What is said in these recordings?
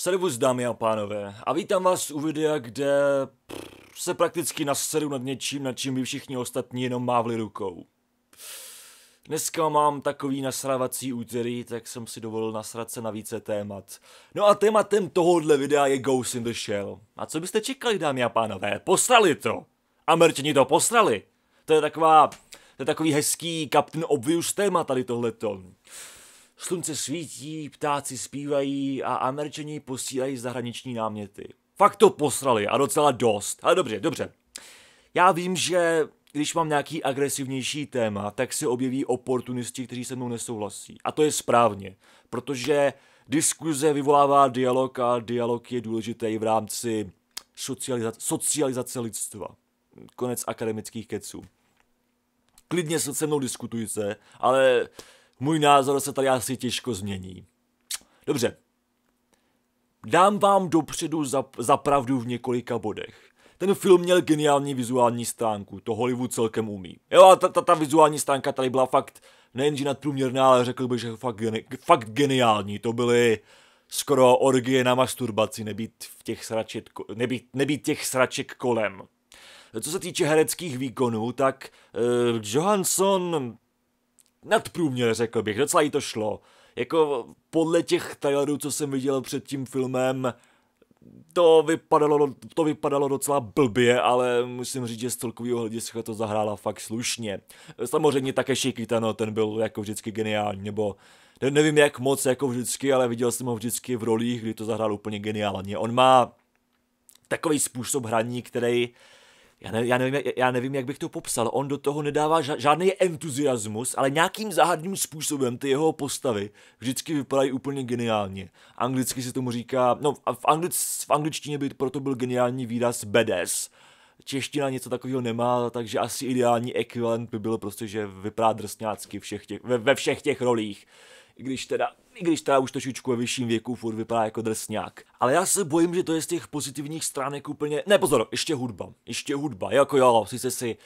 Servus dámy a pánové a vítám vás u videa, kde pff, se prakticky nasedu nad něčím, nad čím by všichni ostatní jenom mávli rukou. Dneska mám takový nasrávací úterý, tak jsem si dovolil nasrat se na více témat. No a tématem tohohle videa je Ghost in the Shell. A co byste čekali dámy a pánové? Posrali to! Američani to posrali! To je taková, to je takový hezký Captain Obvious téma tady tohleto. Slunce svítí, ptáci zpívají a američani posílají zahraniční náměty. Fakt to posrali a docela dost. Ale dobře, dobře. Já vím, že když mám nějaký agresivnější téma, tak se objeví oportunisti, kteří se mnou nesouhlasí. A to je správně, protože diskuze vyvolává dialog a dialog je důležitý v rámci socializa- socializace lidstva. Konec akademických keců. Klidně se mnou diskutujte, ale můj názor se tady asi těžko změní. Dobře. Dám vám dopředu za, za pravdu v několika bodech. Ten film měl geniální vizuální stránku, to Hollywood celkem umí. Jo a ta, ta, ta vizuální stránka tady byla fakt nejenže nadprůměrná, ale řekl bych, že fakt, geni- fakt geniální. To byly skoro orgie na masturbaci, nebýt, v těch, sraček, nebýt, nebýt těch sraček kolem. Co se týče hereckých výkonů, tak eh, Johansson nadprůměr, řekl bych, docela jí to šlo. Jako podle těch trailerů, co jsem viděl před tím filmem, to vypadalo, to vypadalo docela blbě, ale musím říct, že z celkového hlediska to zahrála fakt slušně. Samozřejmě také Shikita, no, ten byl jako vždycky geniální, nebo ne, nevím jak moc jako vždycky, ale viděl jsem ho vždycky v rolích, kdy to zahrál úplně geniálně. On má takový způsob hraní, který já, ne, já, nevím, já nevím, jak bych to popsal, on do toho nedává ža, žádný entuziasmus, ale nějakým záhadným způsobem ty jeho postavy vždycky vypadají úplně geniálně. Anglicky se tomu říká, no v, anglic, v angličtině by proto byl geniální výraz badass. Čeština něco takového nemá, takže asi ideální ekvivalent by byl prostě, že vypadá drsňácky všech těch, ve, ve všech těch rolích i když teda i když teda už trošičku ve vyšším věku furt vypadá jako drsňák. Ale já se bojím, že to je z těch pozitivních stránek úplně... Ne, pozor, ještě hudba, ještě hudba, jako jo, sice si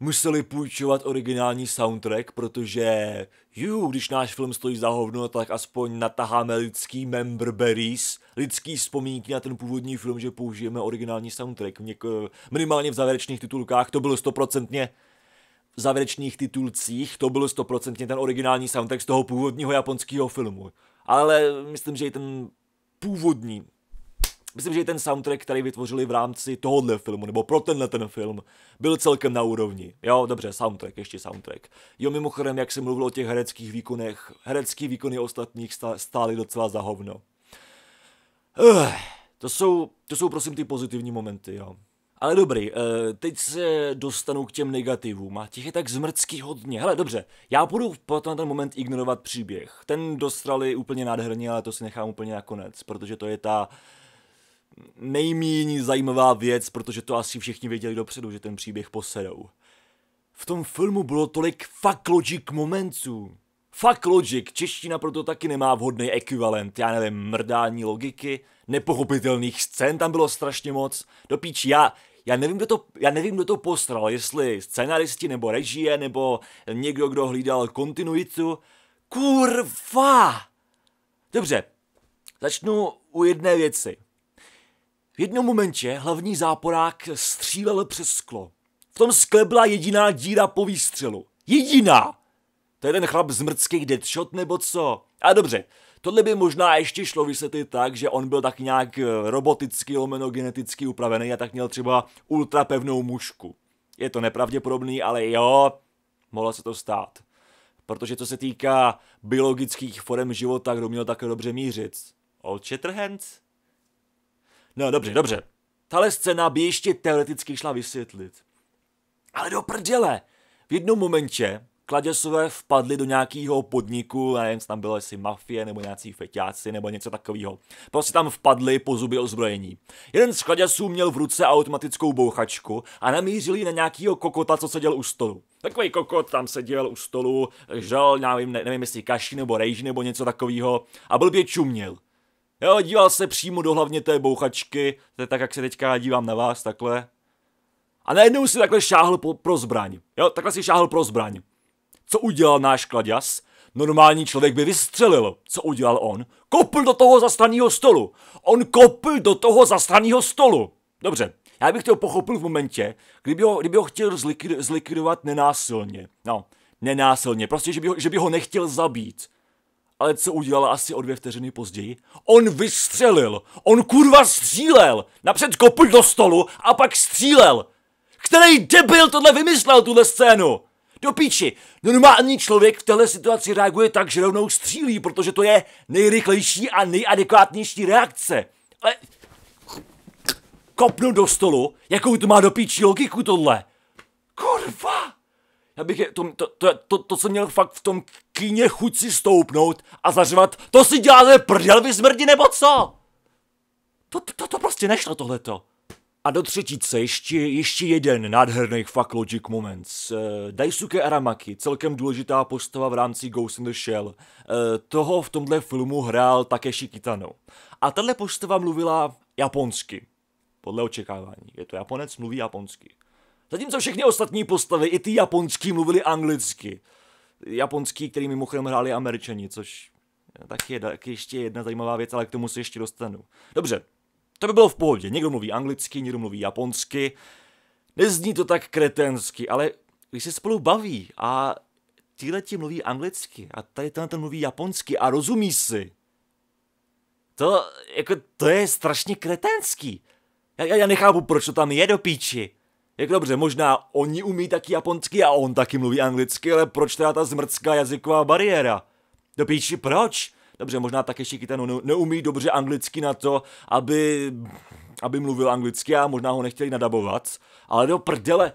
museli půjčovat originální soundtrack, protože Jú, když náš film stojí za hovno, tak aspoň nataháme lidský member berries, lidský vzpomínky na ten původní film, že použijeme originální soundtrack. minimálně v závěrečných titulkách to bylo stoprocentně závěrečných titulcích, to byl stoprocentně ten originální soundtrack z toho původního japonského filmu. Ale myslím, že i ten původní, myslím, že i ten soundtrack, který vytvořili v rámci tohohle filmu, nebo pro tenhle ten film, byl celkem na úrovni. Jo, dobře, soundtrack, ještě soundtrack. Jo, mimochodem, jak jsem mluvil o těch hereckých výkonech, herecký výkony ostatních stály docela za hovno. Ugh, eh, to jsou, to jsou prosím ty pozitivní momenty, jo. Ale dobrý, eh, teď se dostanu k těm negativům a těch je tak zmrcky hodně. Hele, dobře, já budu potom na ten moment ignorovat příběh. Ten dostrali úplně nádherně, ale to si nechám úplně na konec, protože to je ta nejméně zajímavá věc, protože to asi všichni věděli dopředu, že ten příběh posedou. V tom filmu bylo tolik fuck logic momentů. Fuck logic, čeština proto taky nemá vhodný ekvivalent, já nevím, mrdání logiky, nepochopitelných scén tam bylo strašně moc. Do píči, já, já nevím, kdo to, já nevím, kdo to postral, jestli scenaristi nebo režie, nebo někdo, kdo hlídal kontinuitu. Kurva! Dobře, začnu u jedné věci. V jednom momentě hlavní záporák střílel přes sklo. V tom skle byla jediná díra po výstřelu. Jediná! To je ten chlap z mrdských deadshot nebo co? A dobře, Tohle by možná ještě šlo vysvětlit tak, že on byl tak nějak eh, roboticky, lomeno geneticky upravený a tak měl třeba ultrapevnou mušku. Je to nepravděpodobný, ale jo, mohlo se to stát. Protože co se týká biologických forem života, kdo měl také dobře mířit? Old Shatterhands? No dobře, dobře. Tahle scéna by ještě teoreticky šla vysvětlit. Ale do prdele! V jednom momentě Kladěsové vpadli do nějakého podniku, nevím, tam bylo jestli mafie nebo nějací feťáci nebo něco takového. Prostě tam vpadli po zuby ozbrojení. Jeden z kladěsů měl v ruce automatickou bouchačku a namířili na nějakého kokota, co seděl u stolu. Takový kokot tam seděl u stolu, žal, nevím, nevím jestli kaši nebo rejži nebo něco takového a byl by čuměl. Jo, díval se přímo do hlavně té bouchačky, to je tak, jak se teďka dívám na vás, takhle. A najednou si takhle šáhl po, pro zbraň. Jo, takhle si šáhl pro zbraň. Co udělal náš kladěz? Normální člověk by vystřelil. Co udělal on? Kopl do toho zastraného stolu. On kopl do toho zastraného stolu. Dobře, já bych to pochopil v momentě, kdyby ho, kdyby ho chtěl zlikvid, zlikvidovat nenásilně. No, nenásilně, prostě, že by, ho, že by ho nechtěl zabít. Ale co udělal asi o dvě vteřiny později? On vystřelil! On kurva střílel! Napřed kopl do stolu a pak střílel! Který debil tohle vymyslel, tuhle scénu? Do píči! Normální člověk v této situaci reaguje tak, že rovnou střílí, protože to je nejrychlejší a nejadekvátnější reakce. Ale... Kopnu do stolu? Jakou to má do píči logiku tohle? Kurva! Já bych je, to, to, to, to, to, co měl fakt v tom kyně chuť si stoupnout a zařvat, to si děláte prdel vy smrdi nebo co? To, to, to prostě nešlo tohleto. A do třetice ještě, ještě jeden nádherný fuck logic moment. Uh, eh, Daisuke Aramaki, celkem důležitá postava v rámci Ghost in the Shell. Uh, toho v tomhle filmu hrál Takeshi Kitano. A tahle postava mluvila japonsky. Podle očekávání. Je to Japonec, mluví japonsky. Zatímco všechny ostatní postavy, i ty japonský, mluvili anglicky. Japonský, který mimochodem hráli američani, což taky je taky ještě jedna zajímavá věc, ale k tomu se ještě dostanu. Dobře, to by bylo v pohodě. Někdo mluví anglicky, někdo mluví japonsky. Nezní to tak kretensky, ale když se spolu baví a tihle ti mluví anglicky a tady ten, ten mluví japonsky a rozumí si, to, jako, to je strašně kretenský. Já, já, já nechápu, proč to tam je do píči. Jak dobře, možná oni umí taky japonsky a on taky mluví anglicky, ale proč teda ta zmrcká jazyková bariéra? Do píči proč? Dobře, možná taky Šikitanu neumí dobře anglicky na to, aby, aby mluvil anglicky a možná ho nechtěli nadabovat. Ale do prdele,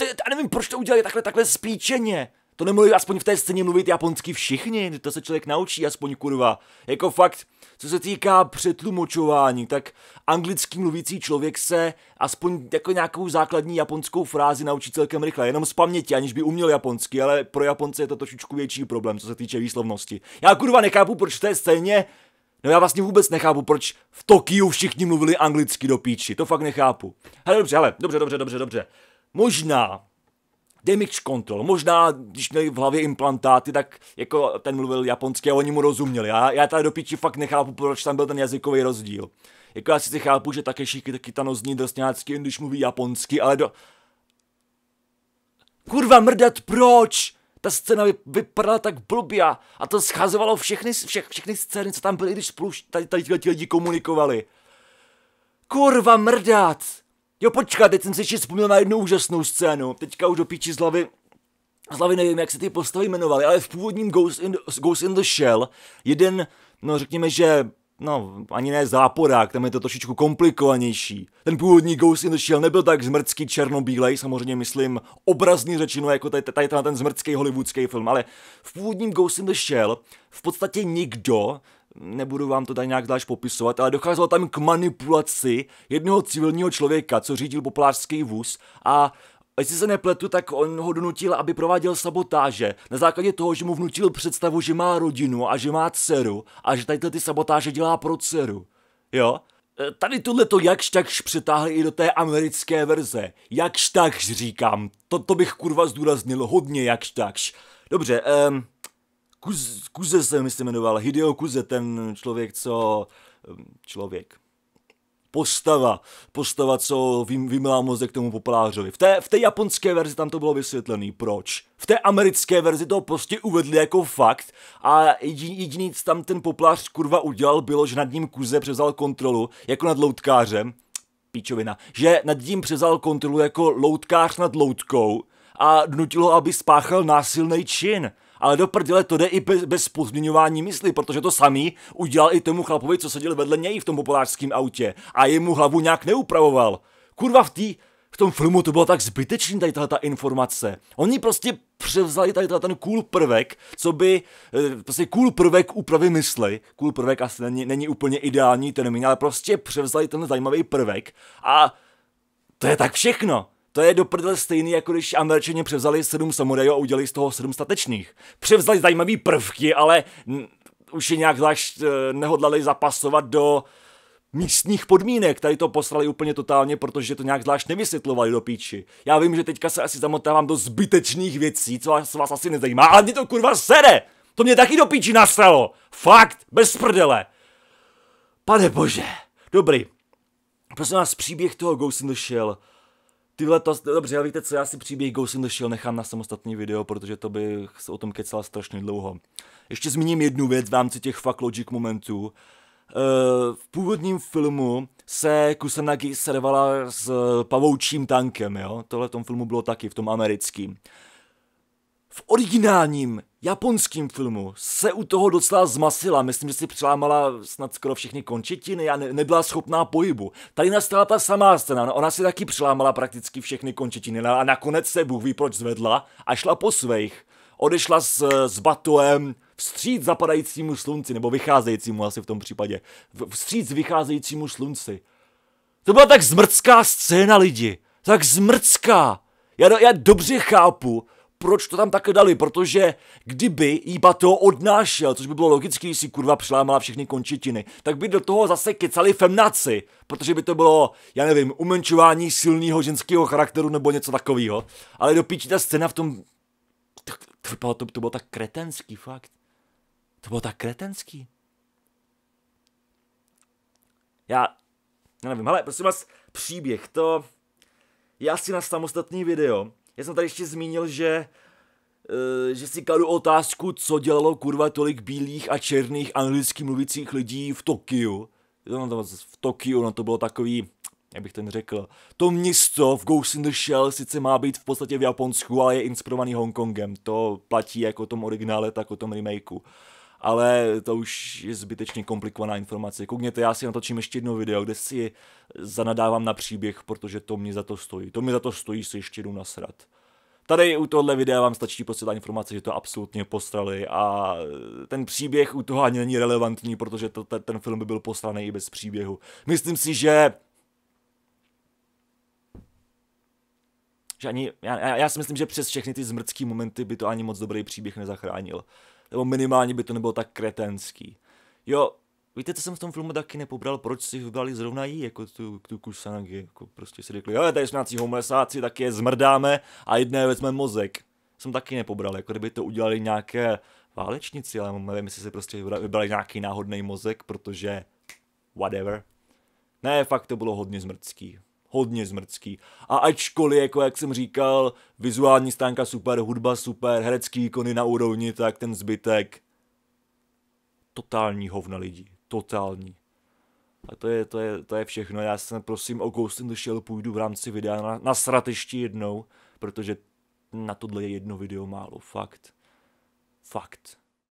já nevím, proč to udělali takhle, takhle spíčeně. To nemluví aspoň v té scéně mluvit japonsky všichni, to se člověk naučí aspoň kurva. Jako fakt, co se týká přetlumočování, tak anglický mluvící člověk se aspoň jako nějakou základní japonskou frázi naučí celkem rychle, jenom z paměti, aniž by uměl japonsky, ale pro Japonce je to trošičku větší problém, co se týče výslovnosti. Já kurva nechápu, proč v té scéně No já vlastně vůbec nechápu, proč v Tokiu všichni mluvili anglicky do píči, to fakt nechápu. Hele, dobře, hele, dobře, dobře, dobře, dobře. Možná, damage control. Možná, když měli v hlavě implantáty, tak jako ten mluvil japonsky a oni mu rozuměli. Já, já tady do piči fakt nechápu, proč tam byl ten jazykový rozdíl. Jako já si chápu, že taky ta nozní drsňácky, když mluví japonsky, ale do... Kurva mrdat, proč? Ta scéna vypadala tak blbě a to schazovalo všechny, vše, všechny scény, co tam byly, když spolu tady, tady ti lidi komunikovali. Kurva mrdat! Jo, počkat, teď jsem si ještě vzpomněl na jednu úžasnou scénu. Teďka už do píči z hlavy z hlavy nevím, jak se ty postavy jmenovaly, ale v původním Ghost in, Ghost in the Shell jeden, no řekněme, že no, ani ne záporák, tam je to trošičku komplikovanější. Ten původní Ghost in the Shell nebyl tak zmrcký černobílej, samozřejmě myslím obrazný, řečeno, jako tady, tady ten, ten zmrcký hollywoodský film, ale v původním Ghost in the Shell v podstatě nikdo nebudu vám to tady nějak zvlášť popisovat, ale docházelo tam k manipulaci jednoho civilního člověka, co řídil populářský vůz a jestli se nepletu, tak on ho donutil, aby prováděl sabotáže. Na základě toho, že mu vnutil představu, že má rodinu a že má dceru a že tady ty sabotáže dělá pro dceru. Jo? E, tady tohle to jakž takž přetáhli i do té americké verze. Jakž takž říkám. To, to bych kurva zdůraznil hodně jakž takž. Dobře, um, Kuze, Kuze se myslím jmenoval, Hideo Kuze, ten člověk, co... Ehm, člověk. Postava. Postava, co vymlá mozek tomu populářovi. V té, v té japonské verzi tam to bylo vysvětlený, proč. V té americké verzi to prostě uvedli jako fakt a jediný, jediný tam ten poplář kurva udělal, bylo, že nad ním Kuze převzal kontrolu, jako nad loutkářem. Píčovina. Že nad ním převzal kontrolu jako loutkář nad loutkou a nutilo, aby spáchal násilný čin ale do prdele to jde i bez, bez pozměňování mysli, protože to samý udělal i tomu chlapovi, co seděl vedle něj v tom populářském autě a jemu hlavu nějak neupravoval. Kurva v té v tom filmu to bylo tak zbytečný tady ta informace. Oni prostě převzali tady ten cool prvek, co by, eh, prostě cool prvek úpravy mysli, cool prvek asi není, není úplně ideální termín, ale prostě převzali ten zajímavý prvek a to je tak všechno. To je do prdele stejný, jako když Američané převzali sedm samurajů a udělali z toho sedm statečných. Převzali zajímavé prvky, ale už je nějak zvlášť eh, nehodlali zapasovat do místních podmínek. Tady to poslali úplně totálně, protože to nějak zvlášť nevysvětlovali do píči. Já vím, že teďka se asi zamotávám do zbytečných věcí, co vás, vás asi nezajímá, ale mě to kurva sere! To mě taky do píči nasralo! Fakt, bez prdele! Pane bože, dobrý. Prosím vás, příběh toho Ghost in the Shell Tyhle to, dobře, ale víte co, já si příběh Ghost in the Shell nechám na samostatný video, protože to bych se o tom kecala strašně dlouho. Ještě zmíním jednu věc v rámci těch fuck logic momentů. Eh, v původním filmu se Kusanagi servala s eh, pavoučím tankem, jo? Tohle v tom filmu bylo taky, v tom americkým v originálním japonském filmu se u toho docela zmasila. Myslím, že si přelámala snad skoro všechny končetiny a ne, nebyla schopná pohybu. Tady nastala ta samá scéna. No, ona si taky přelámala prakticky všechny končetiny no, a nakonec se Bůh ví proč zvedla a šla po svých. Odešla s, s batoem vstříc zapadajícímu slunci, nebo vycházejícímu asi v tom případě. Vstříc vycházejícímu slunci. To byla tak zmrcká scéna lidi. Tak zmrcká. Já, já dobře chápu, proč to tam takhle dali, protože kdyby jí to odnášel, což by bylo logické, když si kurva přilámala všechny končetiny, tak by do toho zase kecali femnaci, protože by to bylo, já nevím, umenčování silného ženského charakteru nebo něco takového. Ale do ta scéna v tom... to, to, to bylo tak kretenský, fakt. To bylo tak kretenský. Já, já nevím, Ale prosím vás, příběh, to Já si na samostatný video, já jsem tady ještě zmínil, že eh, že si kladu otázku, co dělalo kurva tolik bílých a černých anglicky mluvících lidí v Tokiu. V Tokiu, no to bylo takový, jak bych ten řekl, to město v Ghost in the Shell sice má být v podstatě v Japonsku, ale je inspirovaný Hongkongem. To platí jak o tom originále, tak o tom remakeu ale to už je zbytečně komplikovaná informace. Koukněte, já si natočím ještě jedno video, kde si zanadávám na příběh, protože to mě za to stojí. To mě za to stojí si ještě jednou nasrat. Tady u tohle videa vám stačí prostě ta informace, že to absolutně postrali a ten příběh u toho ani není relevantní, protože to, ten film by byl postraný i bez příběhu. Myslím si, že že ani, já, já si myslím, že přes všechny ty zmrdský momenty by to ani moc dobrý příběh nezachránil nebo minimálně by to nebylo tak kretenský. Jo, víte, co jsem v tom filmu taky nepobral, proč si vybrali zrovna jí, jako tu, tu Kusanagi, jako prostě si řekli, jo, tady jsme nějací homlesáci, tak je zmrdáme a jedné vezme mozek. Jsem taky nepobral, jako kdyby to udělali nějaké válečnici, ale nevím, jestli si prostě vybrali nějaký náhodný mozek, protože whatever. Ne, fakt to bylo hodně zmrdský hodně zmrcký. A ačkoliv, jako jak jsem říkal, vizuální stánka super, hudba super, herecký ikony na úrovni, tak ten zbytek totální hovna lidí. Totální. A to je, to je, to je všechno. Já se prosím o Ghost in the Shell půjdu v rámci videa na, na srat ještě jednou, protože na tohle je jedno video málo. Fakt. Fakt.